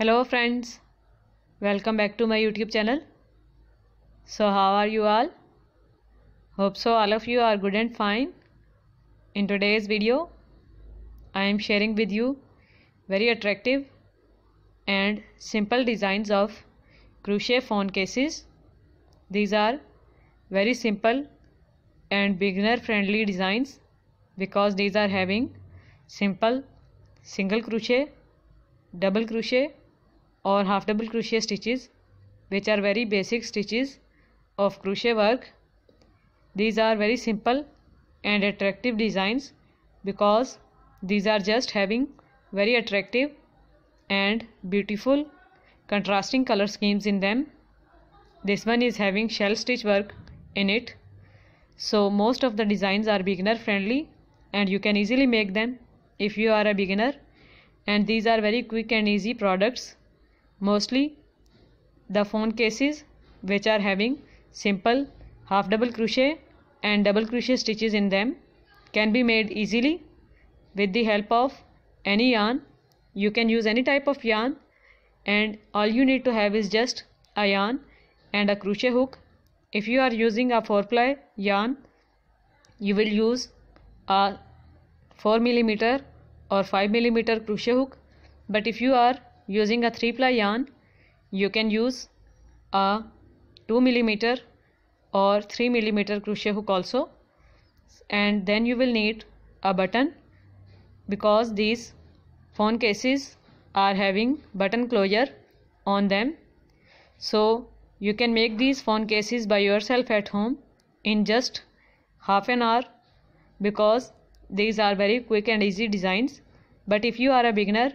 hello friends welcome back to my youtube channel so how are you all hope so all of you are good and fine in today's video i am sharing with you very attractive and simple designs of crochet phone cases these are very simple and beginner friendly designs because these are having simple single crochet double crochet or half double crochet stitches which are very basic stitches of crochet work these are very simple and attractive designs because these are just having very attractive and beautiful contrasting color schemes in them this one is having shell stitch work in it so most of the designs are beginner friendly and you can easily make them if you are a beginner and these are very quick and easy products mostly the phone cases which are having simple half double crochet and double crochet stitches in them can be made easily with the help of any yarn you can use any type of yarn and all you need to have is just a yarn and a crochet hook if you are using a 4 ply yarn you will use a 4 millimeter or 5 millimeter crochet hook but if you are using a 3 ply yarn you can use a 2 millimeter or 3 millimeter crochet hook also and then you will need a button because these phone cases are having button closure on them so you can make these phone cases by yourself at home in just half an hour because these are very quick and easy designs but if you are a beginner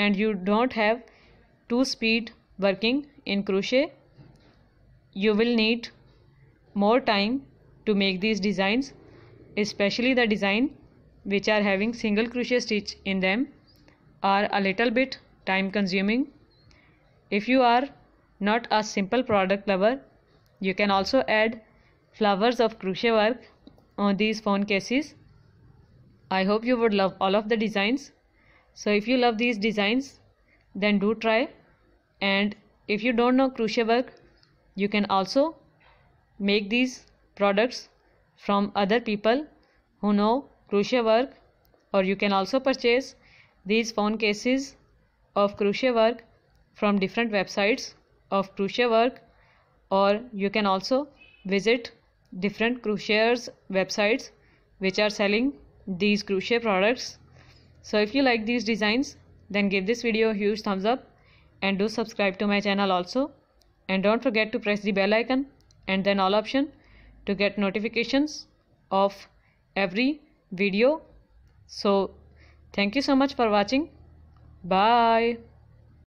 and you don't have two speed working in crochet you will need more time to make these designs especially the design which are having single crochet stitch in them are a little bit time consuming if you are not a simple product lover you can also add flowers of crochet work on these phone cases i hope you would love all of the designs so if you love these designs then do try and if you don't know crochet work you can also make these products from other people who know crochet work or you can also purchase these phone cases of crochet work from different websites of crochet work or you can also visit different crocheters websites which are selling these crochet products so if you like these designs then give this video a huge thumbs up and do subscribe to my channel also and don't forget to press the bell icon and then all option to get notifications of every video. So thank you so much for watching. Bye.